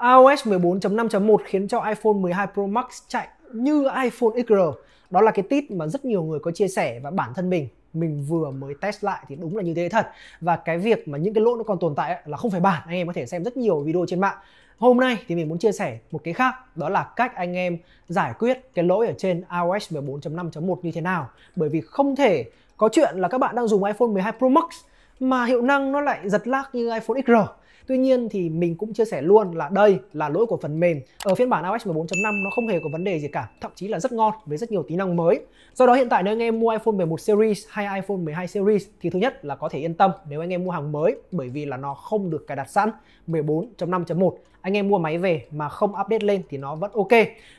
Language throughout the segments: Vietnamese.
iOS 14.5.1 khiến cho iPhone 12 Pro Max chạy như iPhone XR. Đó là cái tít mà rất nhiều người có chia sẻ và bản thân mình mình vừa mới test lại thì đúng là như thế thật và cái việc mà những cái lỗi nó còn tồn tại là không phải bản anh em có thể xem rất nhiều video trên mạng hôm nay thì mình muốn chia sẻ một cái khác đó là cách anh em giải quyết cái lỗi ở trên iOS 14.5.1 như thế nào bởi vì không thể có chuyện là các bạn đang dùng iPhone 12 Pro Max mà hiệu năng nó lại giật lag như iPhone XR. Tuy nhiên thì mình cũng chia sẻ luôn là đây là lỗi của phần mềm. Ở phiên bản iOS 14.5 nó không hề có vấn đề gì cả, thậm chí là rất ngon với rất nhiều tính năng mới. Do đó hiện tại nếu anh em mua iPhone 11 series hay iPhone 12 series thì thứ nhất là có thể yên tâm nếu anh em mua hàng mới bởi vì là nó không được cài đặt sẵn 14.5.1 anh em mua máy về mà không update lên thì nó vẫn ok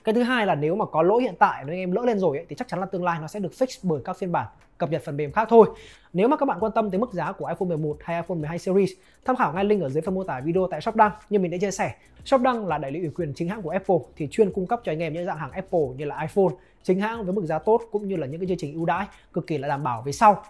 cái thứ hai là nếu mà có lỗi hiện tại nếu anh em lỡ lên rồi ấy, thì chắc chắn là tương lai nó sẽ được fix bởi các phiên bản cập nhật phần mềm khác thôi. Nếu mà các bạn quan tâm tới mức giá của iPhone 11 hay iPhone 12 series, tham khảo ngay link ở dưới phần mô tả video tại Shop Đăng như mình đã chia sẻ. Shop Đăng là đại lý ủy quyền chính hãng của Apple thì chuyên cung cấp cho anh em những dạng hàng Apple như là iPhone chính hãng với mức giá tốt cũng như là những cái chương trình ưu đãi cực kỳ là đảm bảo về sau.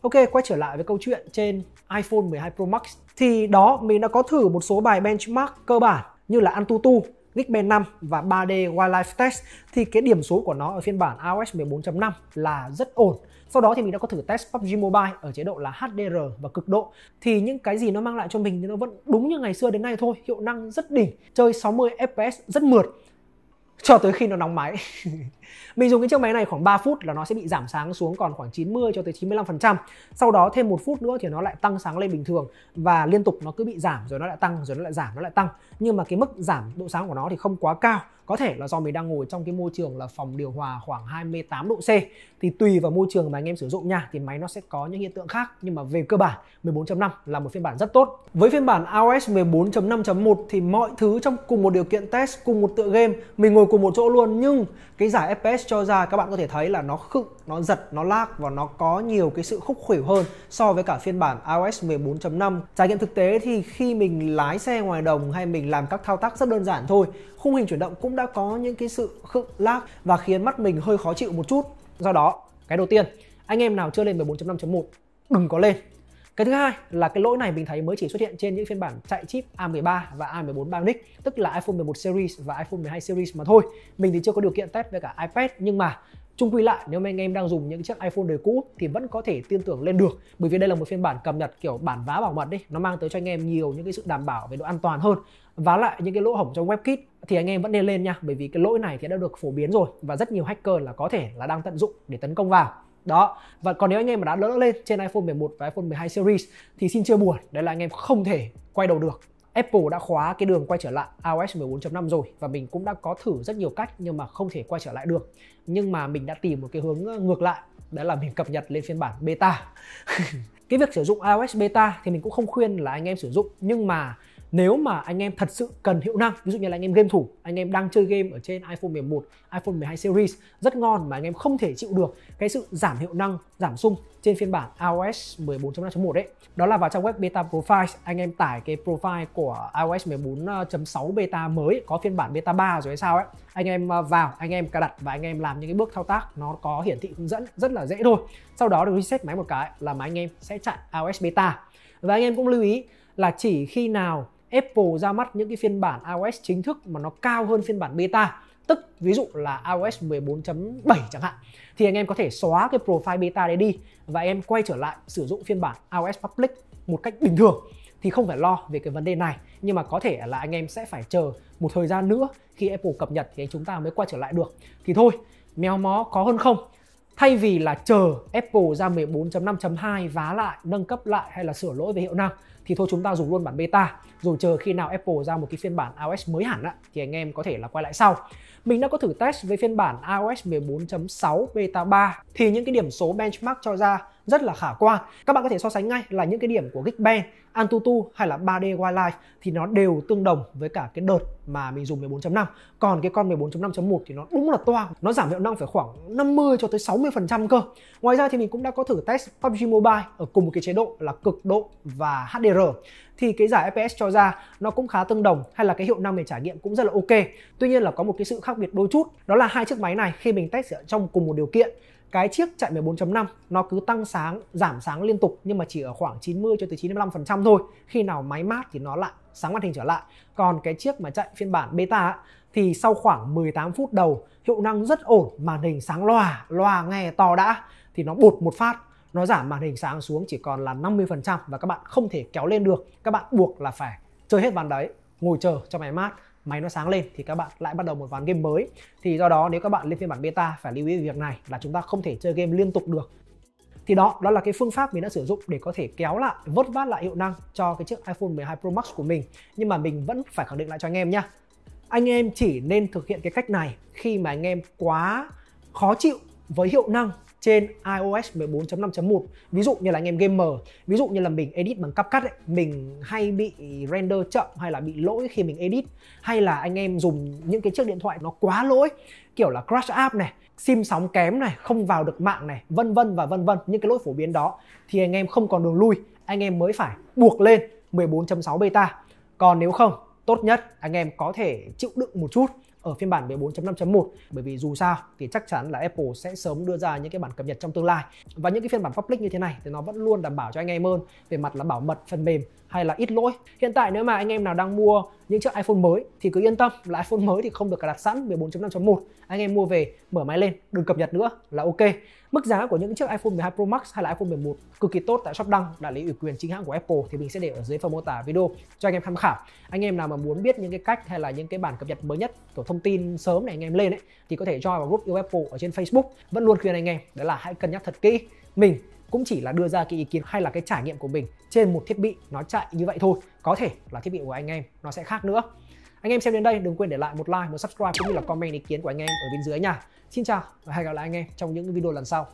Ok, quay trở lại với câu chuyện trên iPhone 12 Pro Max thì đó mình đã có thử một số bài benchmark cơ bản như là AnTuTu Pixel 5 và 3D Wildlife Test thì cái điểm số của nó ở phiên bản iOS 14.5 là rất ổn. Sau đó thì mình đã có thử test PUBG Mobile ở chế độ là HDR và cực độ thì những cái gì nó mang lại cho mình thì nó vẫn đúng như ngày xưa đến nay thôi, hiệu năng rất đỉnh, chơi 60 FPS rất mượt cho tới khi nó nóng máy mình dùng cái chiếc máy này khoảng 3 phút là nó sẽ bị giảm sáng xuống còn khoảng 90 cho tới 95% sau đó thêm một phút nữa thì nó lại tăng sáng lên bình thường và liên tục nó cứ bị giảm rồi nó lại tăng rồi nó lại giảm nó lại tăng nhưng mà cái mức giảm độ sáng của nó thì không quá cao có thể là do mình đang ngồi trong cái môi trường là phòng điều hòa khoảng 28 độ C thì tùy vào môi trường mà anh em sử dụng nha thì máy nó sẽ có những hiện tượng khác nhưng mà về cơ bản 14.5 là một phiên bản rất tốt với phiên bản iOS 14.5.1 thì mọi thứ trong cùng một điều kiện test cùng một tựa game mình ngồi cùng một chỗ luôn nhưng cái giải fps cho ra các bạn có thể thấy là nó khựng nó giật nó lag và nó có nhiều cái sự khúc khuỷu hơn so với cả phiên bản iOS 14.5 trải nghiệm thực tế thì khi mình lái xe ngoài đồng hay mình làm các thao tác rất đơn giản thôi khung hình chuyển động cũng đã có những cái sự khựng lag và khiến mắt mình hơi khó chịu một chút do đó cái đầu tiên anh em nào chưa lên 14.5.1 đừng có lên cái thứ hai là cái lỗi này mình thấy mới chỉ xuất hiện trên những phiên bản chạy chip A13 và A14 Bionic, tức là iPhone 11 series và iPhone 12 series mà thôi. Mình thì chưa có điều kiện test với cả iPad nhưng mà chung quy lại nếu mà anh em đang dùng những chiếc iPhone đời cũ thì vẫn có thể tin tưởng lên được bởi vì đây là một phiên bản cập nhật kiểu bản vá bảo mật đi nó mang tới cho anh em nhiều những cái sự đảm bảo về độ an toàn hơn vá lại những cái lỗ hổng trong WebKit thì anh em vẫn nên lên nha bởi vì cái lỗi này thì đã được phổ biến rồi và rất nhiều hacker là có thể là đang tận dụng để tấn công vào đó và còn nếu anh em mà đã lỡ lên trên iPhone 11 và iPhone 12 series thì xin chưa buồn đấy là anh em không thể quay đầu được Apple đã khóa cái đường quay trở lại iOS 14.5 rồi và mình cũng đã có thử rất nhiều cách nhưng mà không thể quay trở lại được. Nhưng mà mình đã tìm một cái hướng ngược lại, đó là mình cập nhật lên phiên bản beta. cái việc sử dụng iOS beta thì mình cũng không khuyên là anh em sử dụng nhưng mà nếu mà anh em thật sự cần hiệu năng ví dụ như là anh em game thủ anh em đang chơi game ở trên iPhone 11 iPhone 12 series rất ngon mà anh em không thể chịu được cái sự giảm hiệu năng giảm sung trên phiên bản iOS 14.5.1 đấy đó là vào trang web beta profile anh em tải cái profile của iOS 14.6 ờ, beta mới có phiên bản beta 3 rồi hay sao ấy anh em ờ, vào anh em cài đặt và anh em làm những cái bước thao tác nó có hiển thị hướng dẫn rất là dễ thôi sau đó được reset máy một cái là máy anh em sẽ chặn iOS beta và anh em cũng lưu ý là chỉ khi nào Apple ra mắt những cái phiên bản iOS chính thức mà nó cao hơn phiên bản beta tức ví dụ là iOS 14.7 chẳng hạn thì anh em có thể xóa cái profile beta đấy đi và em quay trở lại sử dụng phiên bản iOS public một cách bình thường thì không phải lo về cái vấn đề này nhưng mà có thể là anh em sẽ phải chờ một thời gian nữa khi Apple cập nhật thì chúng ta mới quay trở lại được thì thôi mèo mó có hơn không thay vì là chờ Apple ra 14.5.2 vá lại nâng cấp lại hay là sửa lỗi về hiệu năng thì thôi chúng ta dùng luôn bản beta rồi chờ khi nào Apple ra một cái phiên bản iOS mới hẳn á, thì anh em có thể là quay lại sau. Mình đã có thử test với phiên bản iOS 14.6 beta 3 thì những cái điểm số benchmark cho ra rất là khả quan. Các bạn có thể so sánh ngay là những cái điểm của Geekbench, Antutu hay là 3D Wildlife thì nó đều tương đồng với cả cái đợt mà mình dùng 14.5. Còn cái con 14.5.1 thì nó đúng là toa nó giảm hiệu năng phải khoảng 50 cho tới 60% cơ. Ngoài ra thì mình cũng đã có thử test PUBG Mobile ở cùng một cái chế độ là cực độ và HD HDR thì cái giải FPS cho ra nó cũng khá tương đồng hay là cái hiệu năng về trải nghiệm cũng rất là ok. Tuy nhiên là có một cái sự khác biệt đôi chút, đó là hai chiếc máy này khi mình test trong cùng một điều kiện cái chiếc chạy 14.5 nó cứ tăng sáng, giảm sáng liên tục nhưng mà chỉ ở khoảng 90 cho tới 95% thôi. Khi nào máy mát thì nó lại sáng màn hình trở lại. Còn cái chiếc mà chạy phiên bản beta thì sau khoảng 18 phút đầu hiệu năng rất ổn, màn hình sáng loà, loà nghe to đã thì nó bột một phát nó giảm màn hình sáng xuống chỉ còn là 50% và các bạn không thể kéo lên được các bạn buộc là phải chơi hết ván đấy ngồi chờ cho máy mát máy nó sáng lên thì các bạn lại bắt đầu một ván game mới thì do đó nếu các bạn lên phiên bản beta phải lưu ý việc này là chúng ta không thể chơi game liên tục được thì đó đó là cái phương pháp mình đã sử dụng để có thể kéo lại vớt vát lại hiệu năng cho cái chiếc iPhone 12 Pro Max của mình nhưng mà mình vẫn phải khẳng định lại cho anh em nhá anh em chỉ nên thực hiện cái cách này khi mà anh em quá khó chịu với hiệu năng trên iOS 14.5.1 ví dụ như là anh em gamer ví dụ như là mình edit bằng cắt ấy, mình hay bị render chậm hay là bị lỗi khi mình edit hay là anh em dùng những cái chiếc điện thoại nó quá lỗi kiểu là crash app này sim sóng kém này không vào được mạng này vân vân và vân vân những cái lỗi phổ biến đó thì anh em không còn đường lui anh em mới phải buộc lên 14.6 beta còn nếu không tốt nhất anh em có thể chịu đựng một chút ở phiên bản 14.5.1 bởi vì dù sao thì chắc chắn là Apple sẽ sớm đưa ra những cái bản cập nhật trong tương lai và những cái phiên bản public như thế này thì nó vẫn luôn đảm bảo cho anh em hơn về mặt là bảo mật phần mềm hay là ít lỗi. Hiện tại nếu mà anh em nào đang mua những chiếc iPhone mới thì cứ yên tâm là iPhone mới thì không được cài đặt sẵn về 4 5 1 Anh em mua về mở máy lên, đừng cập nhật nữa là ok. Mức giá của những chiếc iPhone 12 Pro Max hay là iPhone 11 cực kỳ tốt tại shop đăng đại lý ủy quyền chính hãng của Apple thì mình sẽ để ở dưới phần mô tả video cho anh em tham khảo. Anh em nào mà muốn biết những cái cách hay là những cái bản cập nhật mới nhất của thông tin sớm này anh em lên ấy thì có thể join vào group yêu Apple ở trên Facebook. Vẫn luôn khuyên anh em đó là hãy cân nhắc thật kỹ. Mình cũng chỉ là đưa ra cái ý kiến hay là cái trải nghiệm của mình trên một thiết bị nó chạy như vậy thôi có thể là thiết bị của anh em nó sẽ khác nữa anh em xem đến đây đừng quên để lại một like một subscribe cũng như là comment ý kiến của anh em ở bên dưới nha xin chào và hẹn gặp lại anh em trong những video lần sau